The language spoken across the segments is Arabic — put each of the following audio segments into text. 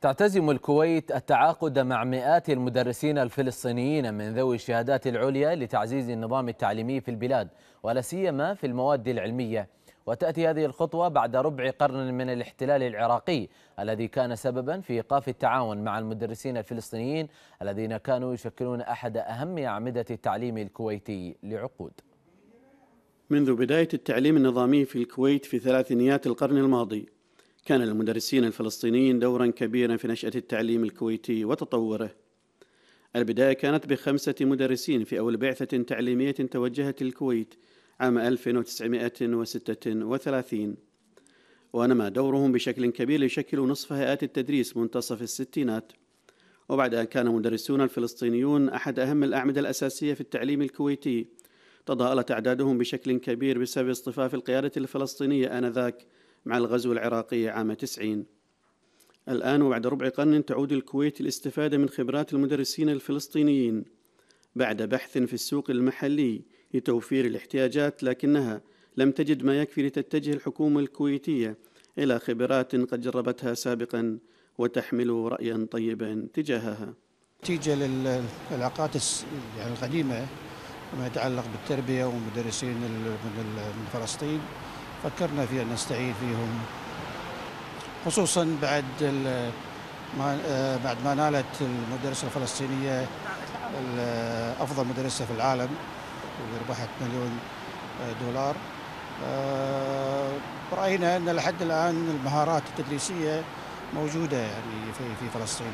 تعتزم الكويت التعاقد مع مئات المدرسين الفلسطينيين من ذوي الشهادات العليا لتعزيز النظام التعليمي في البلاد ولا سيما في المواد العلميه وتاتي هذه الخطوه بعد ربع قرن من الاحتلال العراقي الذي كان سببا في ايقاف التعاون مع المدرسين الفلسطينيين الذين كانوا يشكلون احد اهم اعمده التعليم الكويتي لعقود. منذ بدايه التعليم النظامي في الكويت في ثلاثينيات القرن الماضي كان للمدرسين الفلسطينيين دورا كبيرا في نشأة التعليم الكويتي وتطوره البداية كانت بخمسة مدرسين في أول بعثة تعليمية توجهت الكويت عام 1936 ونما دورهم بشكل كبير ليشكلوا نصف هيئات التدريس منتصف الستينات وبعد أن كان مدرسون الفلسطينيون أحد أهم الأعمدة الأساسية في التعليم الكويتي تضاءلت أعدادهم بشكل كبير بسبب اصطفاف القيادة الفلسطينية آنذاك مع الغزو العراقي عام 90 الآن وبعد ربع قرن تعود الكويت الاستفادة من خبرات المدرسين الفلسطينيين بعد بحث في السوق المحلي لتوفير الاحتياجات لكنها لم تجد ما يكفي لتتجه الحكومة الكويتية إلى خبرات قد جربتها سابقا وتحمل رأيا طيبا تجاهها نتيجة للعلاقات يعني القديمة ما يتعلق بالتربية ومدرسين من فلسطين فكرنا في أن نستعين فيهم خصوصا بعد ما آه، بعد ما نالت المدرسة الفلسطينية آه، أفضل مدرسة في العالم وربحت مليون آه، دولار رأينا أن لحد الآن المهارات التدريسية موجودة يعني في في فلسطين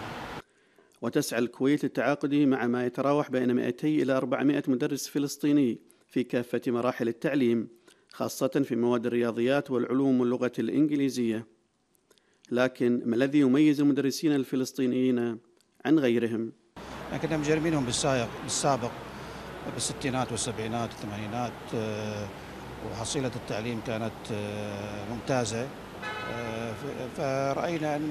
وتسعى الكويت للتعاقد مع ما يتراوح بين 200 إلى 400 مدرس فلسطيني في كافة مراحل التعليم خاصة في مواد الرياضيات والعلوم واللغة الإنجليزية لكن ما الذي يميز المدرسين الفلسطينيين عن غيرهم؟ كنا مجرمينهم بالسائق بالسابق بالستينات والسبعينات والثمانينات آه، وحصيلة التعليم كانت آه، ممتازة آه، فرأينا أن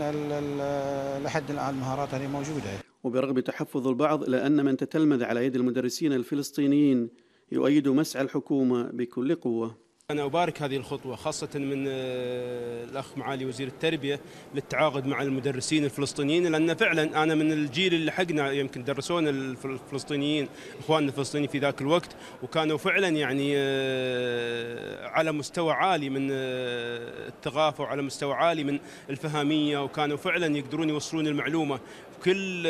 لحد الآن المهارات هذه موجودة وبرغم تحفظ البعض إلى أن من تتلمذ على يد المدرسين الفلسطينيين يؤيد مسعى الحكومة بكل قوة أنا أبارك هذه الخطوة خاصة من آه، الأخ معالي وزير التربية للتعاقد مع المدرسين الفلسطينيين لأن فعلا أنا من الجيل اللي حقنا يمكن درسونا الفلسطينيين إخواننا الفلسطينيين في ذاك الوقت وكانوا فعلا يعني آه، على مستوى عالي من آه، الثقافة وعلى مستوى عالي من الفهمية وكانوا فعلا يقدرون يوصلون المعلومة بكل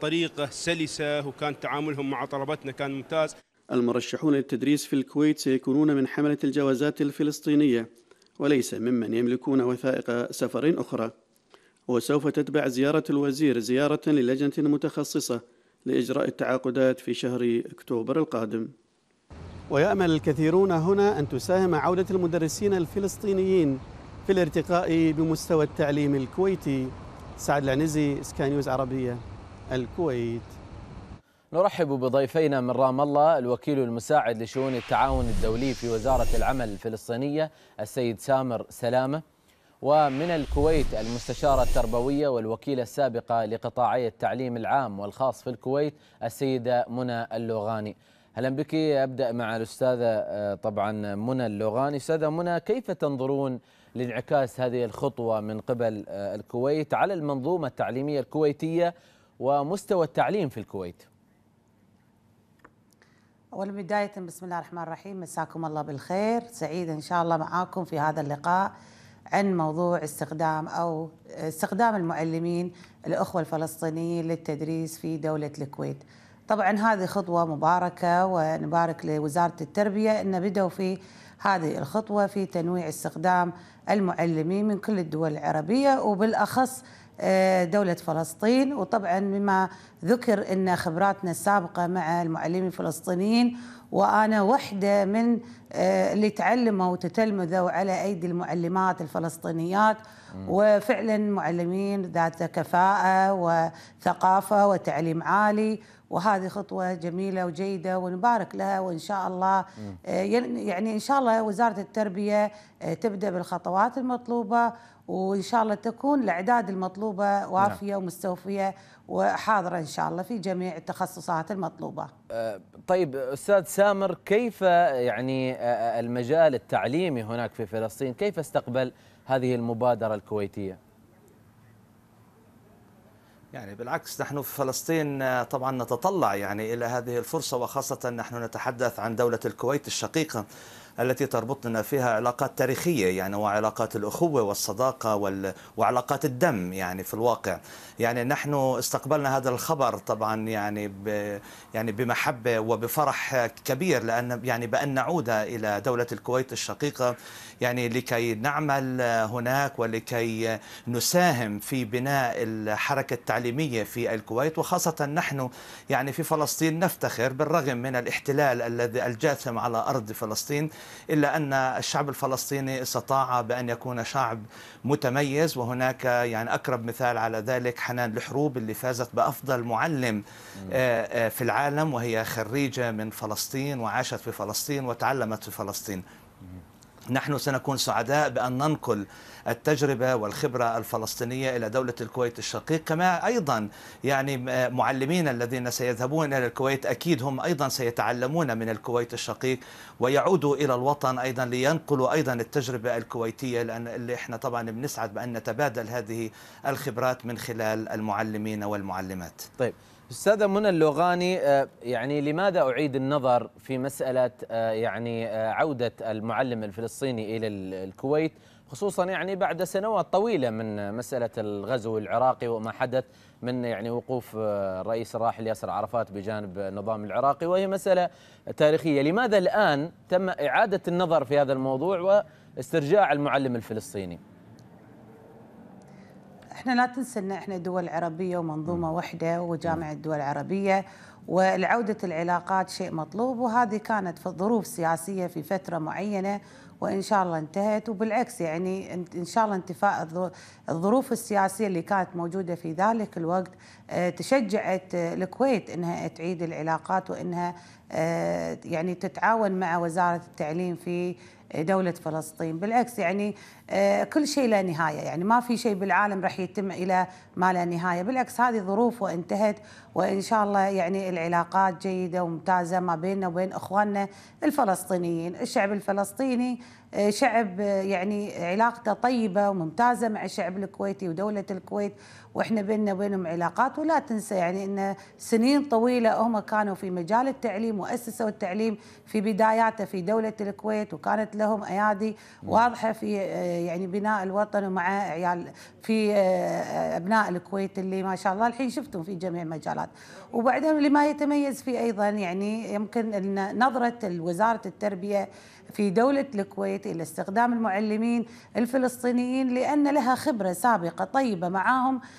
طريقة سلسة وكان تعاملهم مع طلبتنا كان ممتاز المرشحون للتدريس في الكويت سيكونون من حملة الجوازات الفلسطينية وليس ممن يملكون وثائق سفر أخرى وسوف تتبع زيارة الوزير زيارة للجنة متخصصة لإجراء التعاقدات في شهر أكتوبر القادم ويأمل الكثيرون هنا أن تساهم عودة المدرسين الفلسطينيين في الارتقاء بمستوى التعليم الكويتي سعد العنزي سكانيوز عربية الكويت نرحب بضيفينا من رام الله الوكيل المساعد لشؤون التعاون الدولي في وزارة العمل الفلسطينية السيد سامر سلامة ومن الكويت المستشارة التربوية والوكيلة السابقة لقطاعي التعليم العام والخاص في الكويت السيدة منى اللغاني أهلا بك أبدأ مع الأستاذة آه، طبعا منى اللغاني أستاذة منى كيف تنظرون لانعكاس هذه الخطوة من قبل آه، الكويت على المنظومة التعليمية الكويتية ومستوى التعليم في الكويت أول بداية بسم الله الرحمن الرحيم مساكم الله بالخير سعيد إن شاء الله معاكم في هذا اللقاء عن موضوع استخدام أو استخدام المعلمين الأخوة الفلسطينيين للتدريس في دولة الكويت طبعا هذه خطوة مباركة ونبارك لوزارة التربية أن بدأوا في هذه الخطوة في تنويع استخدام المعلمين من كل الدول العربية وبالأخص آه، دولة فلسطين وطبعا مما ذكر أن خبراتنا السابقة مع المعلمين الفلسطينيين وأنا وحدة من آه، اللي تعلموا وتتلمذوا على أيدي المعلمات الفلسطينيات وفعلا معلمين ذات كفاءة وثقافة وتعليم عالي وهذه خطوة جميلة وجيدة ونبارك لها وإن شاء الله آه، يعني إن شاء الله وزارة التربية آه، تبدأ بالخطوات المطلوبة وإن شاء الله تكون الأعداد المطلوبة وافية نعم. ومستوفية وحاضرة إن شاء الله في جميع التخصصات المطلوبة آه، طيب أستاذ سامر كيف يعني المجال التعليمي هناك في فلسطين كيف استقبل هذه المبادرة الكويتية؟ يعني بالعكس نحن في فلسطين آه، طبعا نتطلع يعني إلى هذه الفرصة وخاصة نحن نتحدث عن دولة الكويت الشقيقة التي تربطنا فيها علاقات تاريخية يعني وعلاقات الأخوة والصداقة وال... وعلاقات الدم يعني في الواقع يعني نحن استقبلنا هذا الخبر طبعا يعني ب... يعني بمحبة وبفرح كبير لأن يعني بأن نعود إلى دولة الكويت الشقيقة يعني لكي نعمل هناك ولكي نساهم في بناء الحركة التعليمية في الكويت وخاصة نحن يعني في فلسطين نفتخر بالرغم من الاحتلال الذي الجاثم على أرض فلسطين إلا أن الشعب الفلسطيني استطاع بأن يكون شعب متميز وهناك يعني أقرب مثال على ذلك حنان الحروب اللي فازت بأفضل معلم آه، آه، في العالم وهي خريجة من فلسطين وعاشت في فلسطين وتعلمت في فلسطين نحن سنكون سعداء بأن ننقل التجربة والخبرة الفلسطينية إلى دولة الكويت الشقيق كما أيضا يعني معلمين الذين سيذهبون إلى الكويت أكيد هم أيضا سيتعلمون من الكويت الشقيق ويعودوا إلى الوطن أيضا لينقلوا أيضا التجربة الكويتية لأن اللي إحنا طبعا بنسعد بأن نتبادل هذه الخبرات من خلال المعلمين والمعلمات طيب استاذه منى اللوغاني آه، يعني لماذا اعيد النظر في مساله آه، يعني آه، عوده المعلم الفلسطيني الى الكويت خصوصا يعني بعد سنوات طويله من مساله الغزو العراقي وما حدث من يعني وقوف الرئيس الراحل ياسر عرفات بجانب النظام العراقي وهي مساله تاريخيه، لماذا الان تم اعاده النظر في هذا الموضوع واسترجاع المعلم الفلسطيني؟ احنا لا تنسى ان احنا دول عربيه ومنظومه واحده وجامعه الدول العربيه والعودة العلاقات شيء مطلوب وهذه كانت في ظروف سياسية في فترة معينة وإن شاء الله انتهت وبالعكس يعني إن شاء الله انتفاء الظروف السياسية اللي كانت موجودة في ذلك الوقت آه، تشجعت آه، الكويت إنها تعيد العلاقات وإنها آه، يعني تتعاون مع وزارة التعليم في دولة فلسطين بالعكس يعني آه، كل شيء له نهاية يعني ما في شيء بالعالم راح يتم إلى ما لا نهاية بالعكس هذه ظروف وانتهت وإن شاء الله يعني العلاقات جيدة وممتازة ما بيننا وبين إخواننا الفلسطينيين الشعب الفلسطيني آه، شعب آه، يعني علاقته طيبة وممتازة مع الشعب الكويتي ودولة الكويت واحنا بيننا وبينهم علاقات ولا تنسى يعني ان سنين طويله هم كانوا في مجال التعليم واسسوا التعليم في بداياته في دوله الكويت وكانت لهم ايادي واضحه في آه، يعني بناء الوطن ومع عيال في آه، آه، ابناء الكويت اللي ما شاء الله الحين شفتهم في جميع المجالات وبعدين لما يتميز فيه ايضا يعني يمكن ان نظره وزاره التربيه في دولة الكويت إلى استخدام المعلمين الفلسطينيين لأن لها خبرة سابقة طيبة معاهم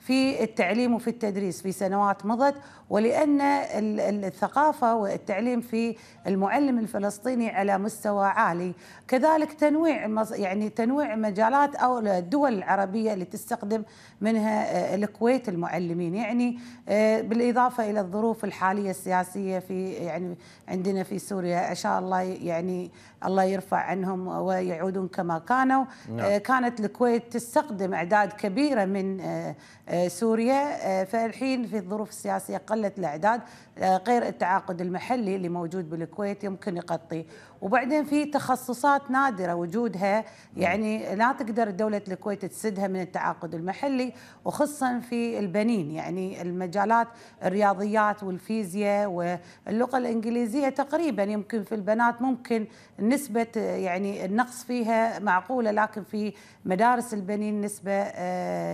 في التعليم وفي التدريس في سنوات مضت ولأن الثقافة والتعليم في المعلم الفلسطيني على مستوى عالي كذلك تنويع يعني تنويع مجالات أو الدول العربية اللي تستخدم منها آه، الكويت المعلمين يعني آه، بالإضافة إلى الظروف الحالية السياسية في يعني عندنا في سوريا إن شاء الله يعني الله يرفع عنهم ويعودون كما كانوا نعم. آه، كانت الكويت تستخدم أعداد كبيرة من آه، سوريا آه، فالحين في الظروف السياسية قلت الأعداد آه، غير التعاقد المحلي اللي موجود بالكويت يمكن يغطي وبعدين في تخصصات نادرة وجودها يعني لا تقدر دولة الكويت تسدها من التعاقد المحلي وخصوصا في البنين يعني المجالات الرياضيات والفيزياء واللغة الإنجليزية تقريبا يمكن في البنات ممكن نسبة يعني النقص فيها معقولة لكن في مدارس البنين نسبة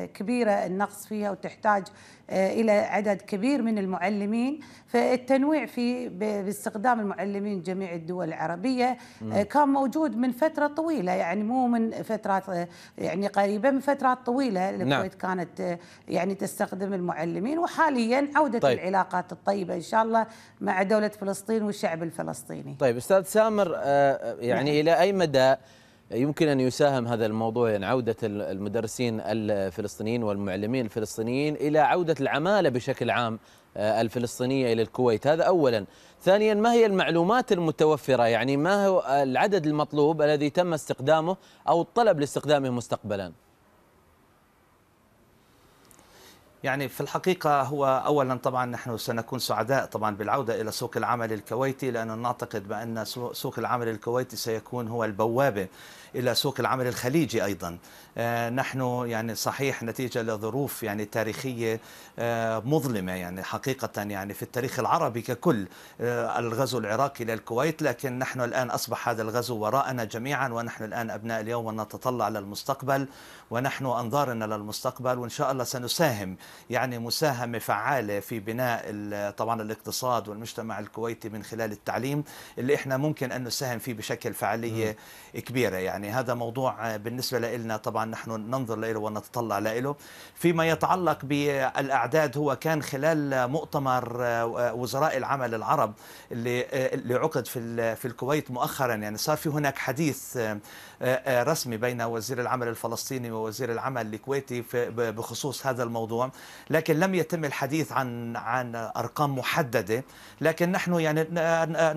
كبيرة النقص فيها وتحتاج آه، الى عدد كبير من المعلمين فالتنويع في باستخدام المعلمين جميع الدول العربيه آه، كان موجود من فتره طويله يعني مو من فترات آه، يعني قريبه من فترات طويله نعم. الكويت نعم. كانت يعني تستخدم المعلمين وحاليا عوده طيب. العلاقات الطيبه ان شاء الله مع دوله فلسطين والشعب الفلسطيني. طيب استاذ سامر يعني نعم. الى اي مدى يمكن أن يساهم هذا الموضوع يعني عودة المدرسين الفلسطينيين والمعلمين الفلسطينيين إلى عودة العمالة بشكل عام آه، الفلسطينية إلى الكويت هذا أولا ثانيا ما هي المعلومات المتوفرة يعني ما هو العدد المطلوب الذي تم استخدامه أو الطلب لاستخدامه مستقبلا يعني في الحقيقة هو أولا طبعا نحن سنكون سعداء طبعا بالعودة إلى سوق العمل الكويتي لأننا نعتقد بأن سوق العمل الكويتي سيكون هو البوابة إلى سوق العمل الخليجي أيضا آه، نحن يعني صحيح نتيجة لظروف يعني تاريخية آه، مظلمة يعني حقيقة يعني في التاريخ العربي ككل آه، الغزو العراقي للكويت لكن نحن الآن أصبح هذا الغزو وراءنا جميعا ونحن الآن أبناء اليوم ونتطلع للمستقبل ونحن أنظارنا للمستقبل وإن شاء الله سنساهم يعني مساهمة فعالة في بناء طبعا الاقتصاد والمجتمع الكويتي من خلال التعليم اللي احنا ممكن أن نساهم فيه بشكل فعالية كبيرة يعني يعني هذا موضوع آه، بالنسبة لنا طبعا نحن ننظر له ونتطلع له فيما يتعلق بالأعداد هو كان خلال مؤتمر آه، وزراء العمل العرب اللي آه، عقد في في الكويت مؤخرا يعني صار في هناك حديث رسمي بين وزير العمل الفلسطيني ووزير العمل الكويتي بخصوص هذا الموضوع لكن لم يتم الحديث عن عن ارقام محدده لكن نحن يعني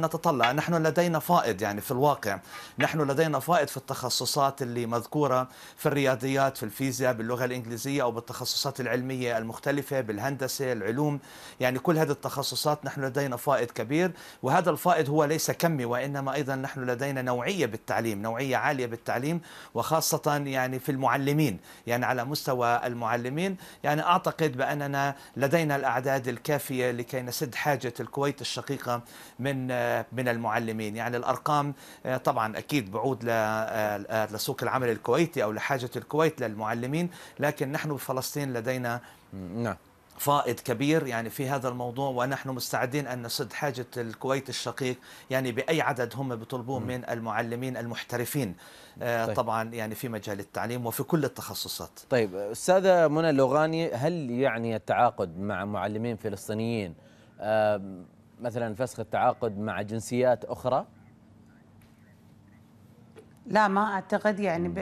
نتطلع نحن لدينا فائض يعني في الواقع نحن لدينا فائض في التخصصات اللي مذكورة في الرياضيات في الفيزياء باللغة الإنجليزية أو بالتخصصات العلمية المختلفة بالهندسة العلوم يعني كل هذه التخصصات نحن لدينا فائض كبير وهذا الفائض هو ليس كمي وإنما أيضا نحن لدينا نوعية بالتعليم نوعية عالية بالتعليم وخاصة يعني في المعلمين يعني على مستوى المعلمين يعني أعتقد بأننا لدينا الأعداد الكافية لكي نسد حاجة الكويت الشقيقة من آه، من المعلمين يعني الأرقام آه، طبعا أكيد بعود ل آه، لسوق العمل الكويتي أو لحاجة الكويت للمعلمين لكن نحن بفلسطين لدينا نعم فائض كبير يعني في هذا الموضوع ونحن مستعدين أن نسد حاجة الكويت الشقيق يعني بأي عدد هم بيطلبوه من المعلمين المحترفين آه، طيب. طبعا يعني في مجال التعليم وفي كل التخصصات طيب أستاذة منى اللغاني هل يعني التعاقد مع معلمين فلسطينيين آه، مثلا فسخ التعاقد مع جنسيات أخرى؟ لا ما اعتقد يعني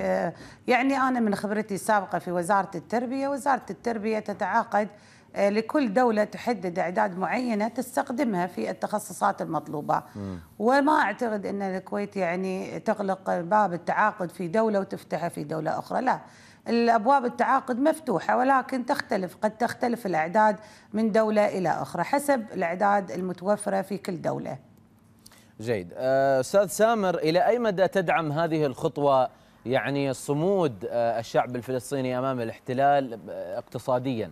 يعني انا من خبرتي السابقه في وزاره التربيه، وزاره التربيه تتعاقد آه، لكل دولة تحدد أعداد معينة تستخدمها في التخصصات المطلوبة وما أعتقد أن الكويت يعني تغلق باب التعاقد في دولة وتفتحه في دولة أخرى لا الأبواب التعاقد مفتوحة ولكن تختلف قد تختلف الأعداد من دولة إلى أخرى حسب الأعداد المتوفرة في كل دولة جيد آه، أستاذ سامر إلى أي مدى تدعم هذه الخطوة يعني صمود آه، الشعب الفلسطيني أمام الاحتلال آه، اقتصادياً؟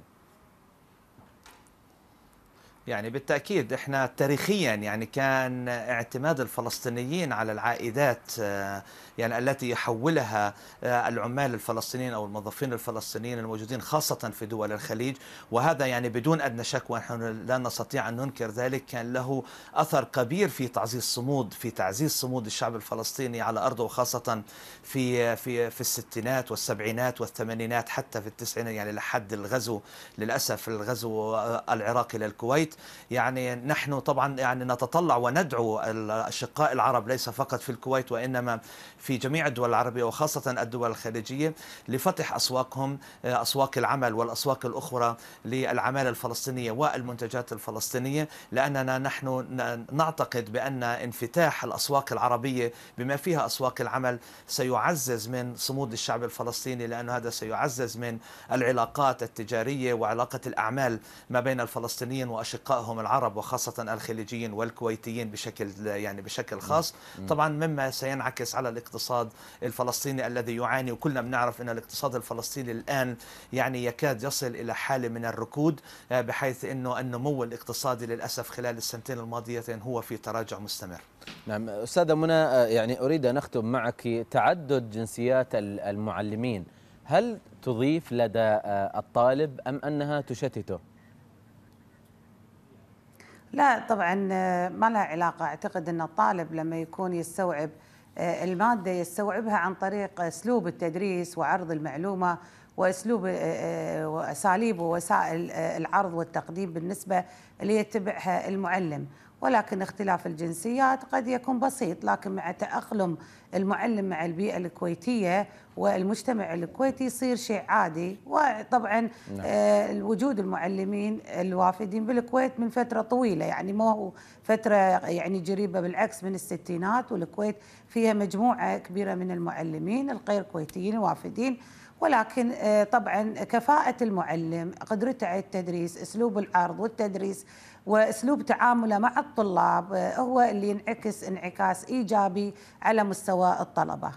يعني بالتأكيد احنا تاريخيا يعني كان اعتماد الفلسطينيين على العائدات آه، يعني التي يحولها آه، العمال الفلسطينيين أو الموظفين الفلسطينيين الموجودين خاصة في دول الخليج وهذا يعني بدون أدنى شك ونحن لا نستطيع أن ننكر ذلك كان له أثر كبير في تعزيز صمود في تعزيز صمود الشعب الفلسطيني على أرضه وخاصة في في في الستينات والسبعينات والثمانينات حتى في التسعينات يعني لحد الغزو للأسف الغزو آه، العراقي للكويت يعني نحن طبعا يعني نتطلع وندعو الأشقاء العرب ليس فقط في الكويت وإنما في جميع الدول العربية وخاصة الدول الخليجية لفتح أسواقهم أسواق العمل والأسواق الأخرى للعمالة الفلسطينية والمنتجات الفلسطينية لأننا نحن نعتقد بأن انفتاح الأسواق العربية بما فيها أسواق العمل سيعزز من صمود الشعب الفلسطيني لانه هذا سيعزز من العلاقات التجارية وعلاقة الأعمال ما بين الفلسطينيين واشقاء أصدقائهم العرب وخاصة الخليجيين والكويتيين بشكل يعني بشكل خاص طبعا مما سينعكس على الاقتصاد الفلسطيني الذي يعاني وكلنا بنعرف أن الاقتصاد الفلسطيني الآن يعني يكاد يصل إلى حالة من الركود آه، بحيث أنه النمو الاقتصادي للأسف خلال السنتين الماضيتين هو في تراجع مستمر نعم أستاذة منى آه، يعني أريد أن أختم معك تعدد جنسيات المعلمين هل تضيف لدى آه، الطالب أم أنها تشتته؟ لا طبعا آه، ما لها علاقة أعتقد أن الطالب لما يكون يستوعب آه، المادة يستوعبها عن طريق أسلوب التدريس وعرض المعلومة واسلوب آه، آه، واساليب ووسائل آه، العرض والتقديم بالنسبه اللي يتبعها المعلم ولكن اختلاف الجنسيات قد يكون بسيط لكن مع تاقلم المعلم مع البيئه الكويتيه والمجتمع الكويتي يصير شيء عادي وطبعا نعم. وجود المعلمين الوافدين بالكويت من فتره طويله يعني ما هو فتره يعني جريبه بالعكس من الستينات والكويت فيها مجموعه كبيره من المعلمين الغير كويتيين الوافدين ولكن آه، طبعا كفاءة المعلم قدرته على التدريس أسلوب العرض والتدريس وأسلوب تعامله مع الطلاب آه، هو اللي ينعكس انعكاس إيجابي على مستوى الطلبة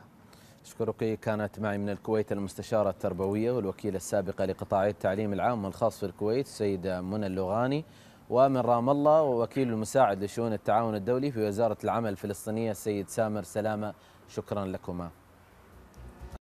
أشكرك كانت معي من الكويت المستشارة التربوية والوكيلة السابقة لقطاع التعليم العام والخاص في الكويت السيدة منى اللغاني ومن رام الله ووكيل المساعد لشؤون التعاون الدولي في وزارة العمل الفلسطينية السيد سامر سلامة شكرا لكما